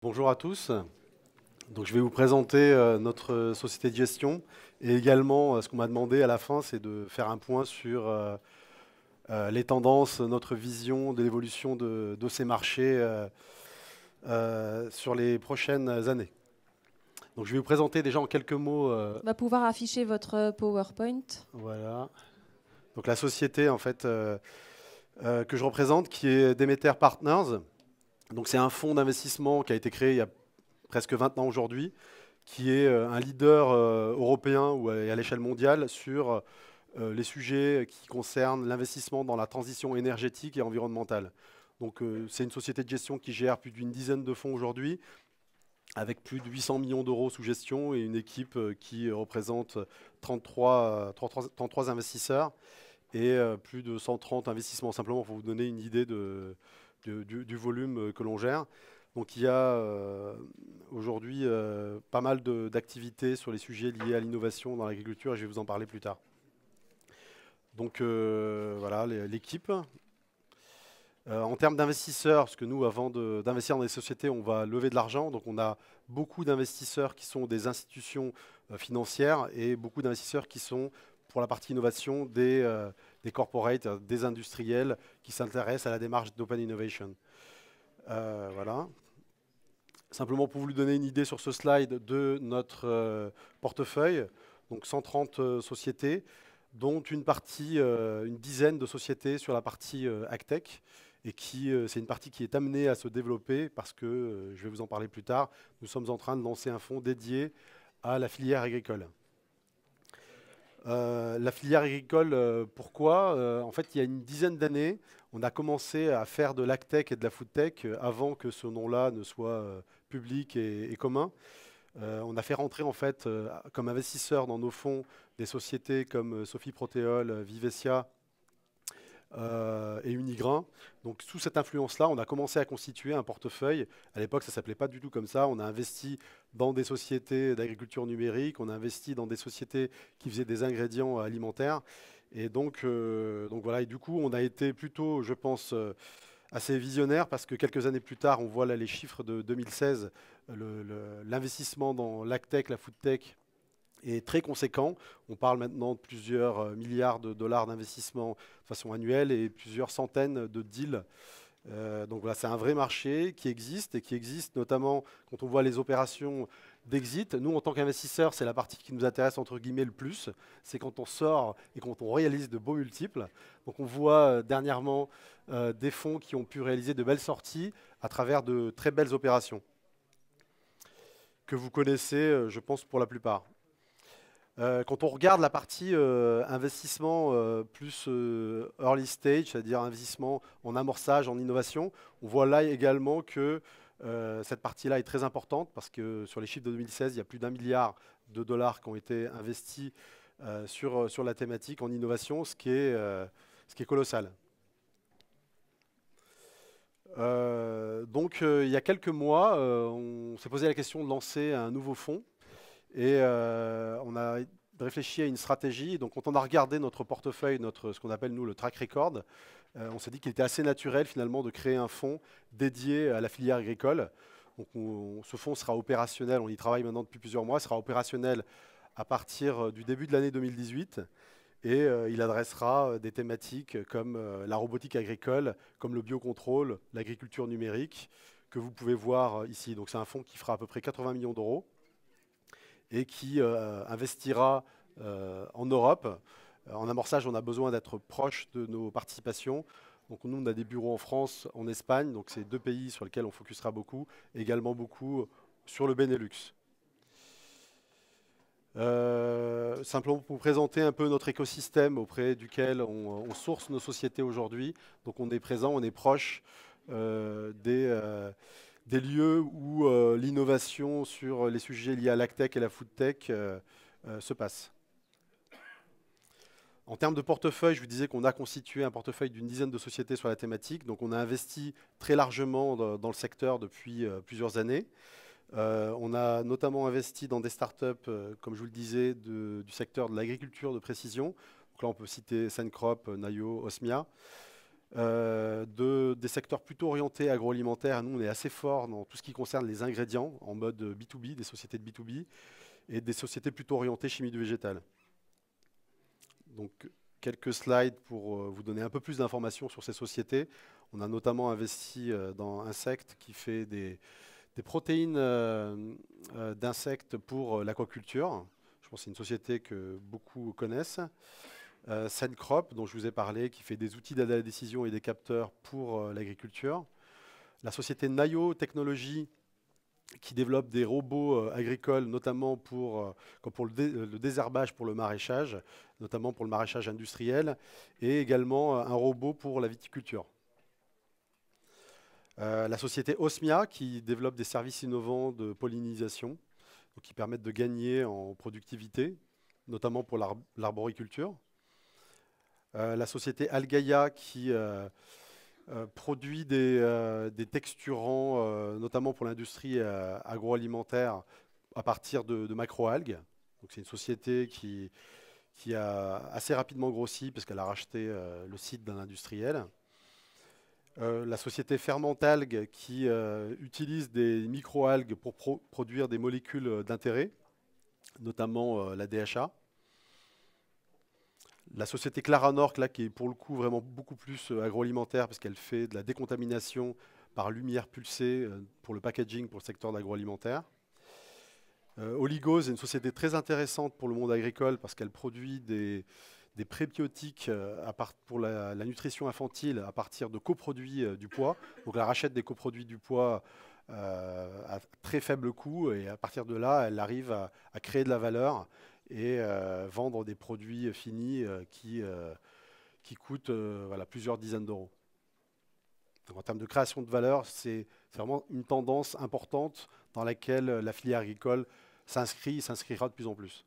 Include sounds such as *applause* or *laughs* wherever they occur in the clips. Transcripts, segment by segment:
Bonjour à tous. Donc, je vais vous présenter euh, notre société de gestion et également euh, ce qu'on m'a demandé à la fin, c'est de faire un point sur euh, les tendances, notre vision de l'évolution de, ces marchés sur les prochaines années. Donc, je vais vous présenter déjà en quelques mots. On va pouvoir afficher votre PowerPoint. Voilà. Donc, la société en fait que je représente, qui est Demeter Partners donc c'est un fonds d'investissement qui a été créé il y a presque 20 ans aujourd'hui, qui est euh, un leader euh, européen ou euh, à l'échelle mondiale sur les sujets qui concernent l'investissement dans la transition énergétique et environnementale. Donc c'est une société de gestion qui gère plus d'une dizaine de fonds aujourd'hui, avec plus de 800 millions d'euros sous gestion et une équipe qui représente 33, 33, 33 investisseurs et plus de 130 investissements. Simplement pour vous donner une idée de, du, volume euh, que l'on gère. Donc il y a euh, aujourd'hui euh, pas mal d'activités sur les sujets liés à l'innovation dans l'agriculture et je vais vous en parler plus tard. Donc voilà l'équipe. en termes d'investisseurs, parce que nous, avant d'investir dans des sociétés, on va lever de l'argent. Donc, on a beaucoup d'investisseurs qui sont des institutions financières et beaucoup d'investisseurs qui sont la partie innovation des, euh, des corporates, euh, des industriels qui s'intéressent à la démarche d'Open Innovation. Euh, voilà. Simplement pour vous donner une idée sur ce slide de notre portefeuille, donc 130 sociétés, dont une partie, une dizaine de sociétés sur la partie agtech et qui c'est une partie qui est amenée à se développer parce que, je vais vous en parler plus tard, nous sommes en train de lancer un fonds dédié à la filière agricole. Euh, la filière agricole, euh, pourquoi euh, En fait, il y a une dizaine d'années, on a commencé à faire de l'actech et de la foodtech avant que ce nom-là ne soit public et, commun. on a fait rentrer, en fait, comme investisseurs dans nos fonds, des sociétés comme Sophie Proteol, Vivesia, euh, et Unigrain. Donc sous cette influence-là, on a commencé à constituer un portefeuille. À l'époque, ça ne s'appelait pas du tout comme ça. On a investi dans des sociétés d'agriculture numérique, on a investi dans des sociétés qui faisaient des ingrédients euh, alimentaires. Et donc, euh, donc voilà. Et du coup, on a été plutôt, je pense, assez visionnaire parce que quelques années plus tard, on voit les chiffres de 2016, l'investissement dans l'agtech, la foodtech est très conséquent. On parle maintenant de plusieurs euh, milliards de dollars d'investissement de façon annuelle et plusieurs centaines de deals. Euh, donc voilà, c'est un vrai marché qui existe et qui existe notamment quand on voit les opérations d'exit. Nous, en tant qu'investisseurs, c'est la partie qui nous intéresse entre guillemets le plus. C'est quand on sort et quand on réalise de beaux multiples. Donc on voit euh, dernièrement des fonds qui ont pu réaliser de belles sorties à travers de très belles opérations que vous connaissez, je pense, pour la plupart. Euh, quand on regarde la partie euh, investissement euh, plus early stage, c'est-à-dire investissement en amorçage, en innovation, on voit là également que cette partie-là est très importante parce que sur les chiffres de 2016, il y a plus d'un milliard de dollars qui ont été investis sur, sur la thématique en innovation, ce qui est, ce qui est colossal. donc il y a quelques mois, on s'est posé la question de lancer un nouveau fonds et euh, on a réfléchi à une stratégie. Donc, quand on a regardé notre portefeuille, notre, ce qu'on appelle nous le track record, euh, on s'est dit qu'il était assez naturel finalement de créer un fonds dédié à la filière agricole. ce fonds sera opérationnel, on y travaille maintenant depuis plusieurs mois, sera opérationnel à partir euh, du début de l'année 2018 et il adressera des thématiques comme la robotique agricole, comme le biocontrôle, l'agriculture numérique, que vous pouvez voir ici. Donc c'est un fonds qui fera à peu près 80 millions d'euros et qui euh, investira euh, en Europe. Euh, en amorçage, on a besoin d'être proche de nos participations. Donc nous, on a des bureaux en France, en Espagne, donc c'est deux pays sur lesquels on focusera beaucoup, également beaucoup sur le Benelux. simplement pour vous présenter un peu notre écosystème auprès duquel on, source nos sociétés aujourd'hui. Donc on est présent, on est proche des, des lieux où euh, l'innovation sur euh, les sujets liés à l'actech et la foodtech euh, se passe. En termes de portefeuille, je vous disais qu'on a constitué un portefeuille d'une dizaine de sociétés sur la thématique. Donc on a investi très largement dans le secteur depuis plusieurs années. on a notamment investi dans des startups, comme je vous le disais, du secteur de l'agriculture de précision. Donc là, on peut citer Sencrop, Nayo, Osmia. Euh, des secteurs plutôt orientés agroalimentaires. Nous, on est assez fort dans tout ce qui concerne les ingrédients en mode B2B, des sociétés de B2B, et des sociétés plutôt orientées chimie du végétal. Donc, quelques slides pour euh, vous donner un peu plus d'informations sur ces sociétés. On a notamment investi euh, dans Insect qui fait des, des protéines d'insectes pour l'aquaculture. Je pense que c'est une société que beaucoup connaissent. Euh, Sencrop, dont je vous ai parlé, qui fait des outils d'aide à la décision et des capteurs pour euh, l'agriculture. La société Nayo Technologies, qui développe des robots euh, agricoles, notamment pour, le, désherbage pour le maraîchage, notamment pour le maraîchage industriel, et également un robot pour la viticulture. la société Osmia, qui développe des services innovants de pollinisation, qui permettent de gagner en productivité, notamment pour l'arboriculture. Euh, la société Algaïa qui euh, euh, produit des, texturants, notamment pour l'industrie agroalimentaire, à partir de, macroalgues. c'est une société qui, a assez rapidement grossi puisqu'elle a racheté le site d'un industriel. la société Fermentalgue qui utilise des microalgues pour produire des molécules d'intérêt, notamment la DHA. La société Clara Norc, là, qui est pour le coup vraiment beaucoup plus euh, agroalimentaire, parce qu'elle fait de la décontamination par lumière pulsée euh, pour le packaging pour le secteur d'agroalimentaire. l'agroalimentaire. Euh, Oligos est une société très intéressante pour le monde agricole parce qu'elle produit des, prébiotiques pour la, nutrition infantile à partir de coproduits du poids. Donc elle rachète des coproduits du poids à très faible coût et à partir de là, elle arrive à créer de la valeur et euh, vendre des produits finis euh, euh, qui, coûtent plusieurs dizaines d'euros. En termes de création de valeur, c'est vraiment une tendance importante dans laquelle la filière agricole s'inscrit et s'inscrira de plus en plus.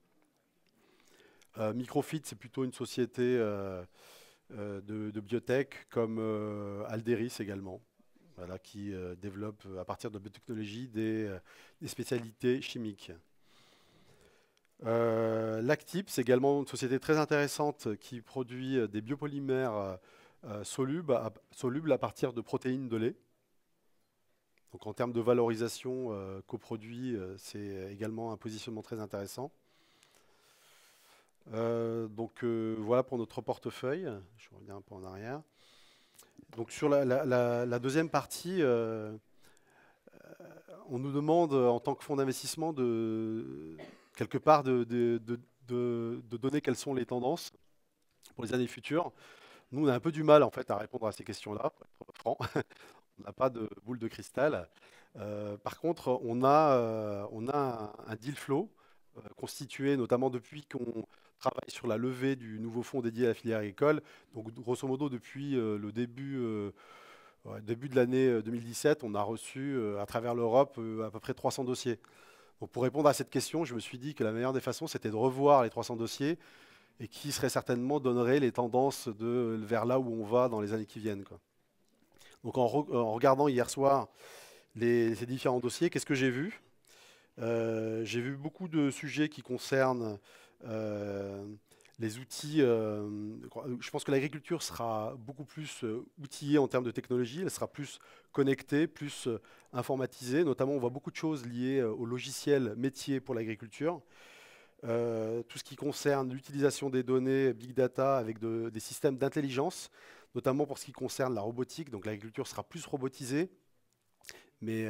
Microfit, c'est plutôt une société de, biotech comme Alderis également, qui développe à partir de biotechnologie des spécialités chimiques. Euh, Lactip, c'est également une société très intéressante qui produit euh, des biopolymères euh, solubles, à, partir de protéines de lait. Donc en termes de valorisation qu'au coproduit, c'est également un positionnement très intéressant. donc voilà pour notre portefeuille. Je reviens un peu en arrière. Donc sur la deuxième partie, on nous demande en tant que fonds d'investissement de quelque part de, donner quelles sont les tendances pour les années futures. Nous, on a un peu du mal en fait à répondre à ces questions-là, pour être franc. *laughs* on n'a pas de boule de cristal. Euh, par contre, on a, euh, on a un, deal flow euh, constitué notamment depuis qu'on travaille sur la levée du nouveau fonds dédié à la filière agricole. Donc, grosso modo, depuis le début. début de l'année 2017, on a reçu à travers l'Europe à peu près 300 dossiers pour répondre à cette question, je me suis dit que la meilleure des façons, c'était de revoir les 300 dossiers et qui serait certainement donnerait les tendances de, vers là où on va dans les années qui viennent. Donc en, regardant hier soir ces différents dossiers, qu'est-ce que j'ai vu euh, J'ai vu beaucoup de sujets qui concernent euh, les outils, euh, je pense que l'agriculture sera beaucoup plus euh, outillée en termes de technologie, elle sera plus connectée, plus euh, informatisée. Notamment, on voit beaucoup de choses liées au logiciel métier pour l'agriculture. tout ce qui concerne l'utilisation des données big data avec des systèmes d'intelligence, notamment pour ce qui concerne la robotique. Donc l'agriculture sera plus robotisée, mais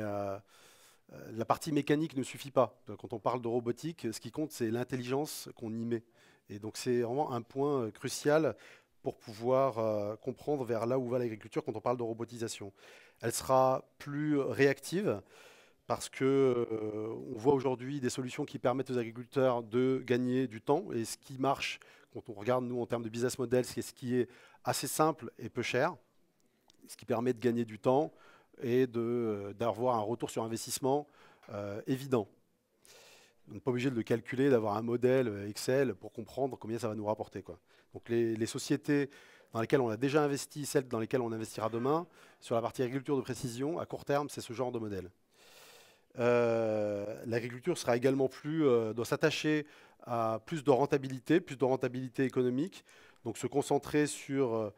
la partie mécanique ne suffit pas. Quand on parle de robotique, ce qui compte, c'est l'intelligence qu'on y met. Et donc c'est vraiment un point euh, crucial pour pouvoir euh, comprendre vers là où va l'agriculture quand on parle de robotisation. Elle sera plus réactive parce que euh, on voit aujourd'hui des solutions qui permettent aux agriculteurs de gagner du temps et ce qui marche quand on regarde nous en termes de business model, c'est ce qui est assez simple et peu cher, ce qui permet de gagner du temps et d'avoir un retour sur investissement évident on n'est pas obligé de le calculer, d'avoir un modèle euh, Excel pour comprendre combien ça va nous rapporter. Donc les, sociétés dans lesquelles on a déjà investi, celles dans lesquelles on investira demain, sur la partie agriculture de précision, à court terme, c'est ce genre de modèle. Euh, l'agriculture sera également plus, euh, doit s'attacher à plus de rentabilité, plus de rentabilité économique, donc se concentrer sur,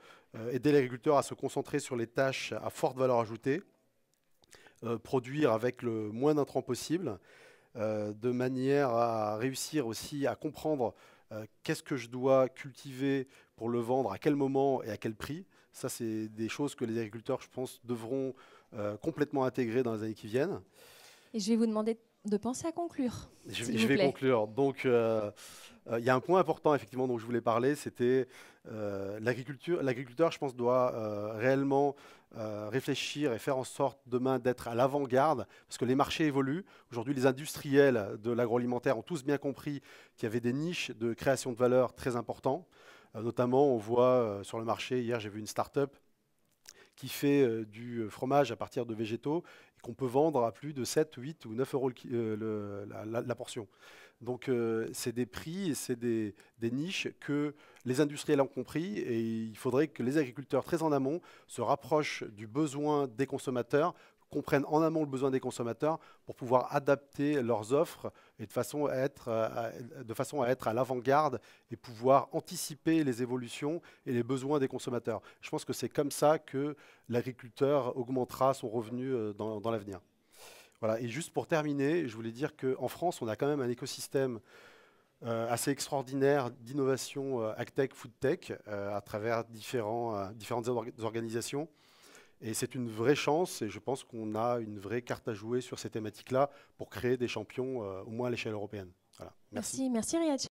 aider l'agriculteur à se concentrer sur les tâches à forte valeur ajoutée, produire avec le moins d'intrants possible, euh, de manière à réussir aussi à comprendre euh, qu'est-ce que je dois cultiver pour le vendre, à quel moment et à quel prix. Ça, c'est des choses que les agriculteurs, je pense, devront euh, complètement intégrer dans les années qui viennent. Et je vais vous demander de penser à conclure. Je, vais conclure. Donc, il y a un point important, effectivement, dont je voulais parler, c'était l'agriculture. L'agriculteur, je pense, doit réellement euh, réfléchir et faire en sorte demain d'être à l'avant-garde, parce que les marchés évoluent. Aujourd'hui, les industriels de l'agroalimentaire ont tous bien compris qu'il y avait des niches de création de valeur très importantes. Euh, notamment, on voit euh, sur le marché, hier j'ai vu une start-up qui fait du fromage à partir de végétaux et qu'on peut vendre à plus de 7, 8 ou 9 euros la portion. Donc euh, c'est des prix et c'est des, niches que les industriels ont compris et il faudrait que les agriculteurs très en amont se rapprochent du besoin des consommateurs, comprennent en amont le besoin des consommateurs pour pouvoir adapter leurs offres et de façon à être à, de façon à, être à l'avant-garde et pouvoir anticiper les évolutions et les besoins des consommateurs. Je pense que c'est comme ça que l'agriculteur augmentera son revenu euh, dans l'avenir et juste pour terminer, je voulais dire qu'en France, on a quand même un écosystème euh, assez extraordinaire d'innovation euh, tech, foodtech, euh, à travers différents, euh, différentes organisations. Et c'est une vraie chance, et je pense qu'on a une vraie carte à jouer sur ces thématiques-là pour créer des champions, au moins à l'échelle européenne. Merci, merci, merci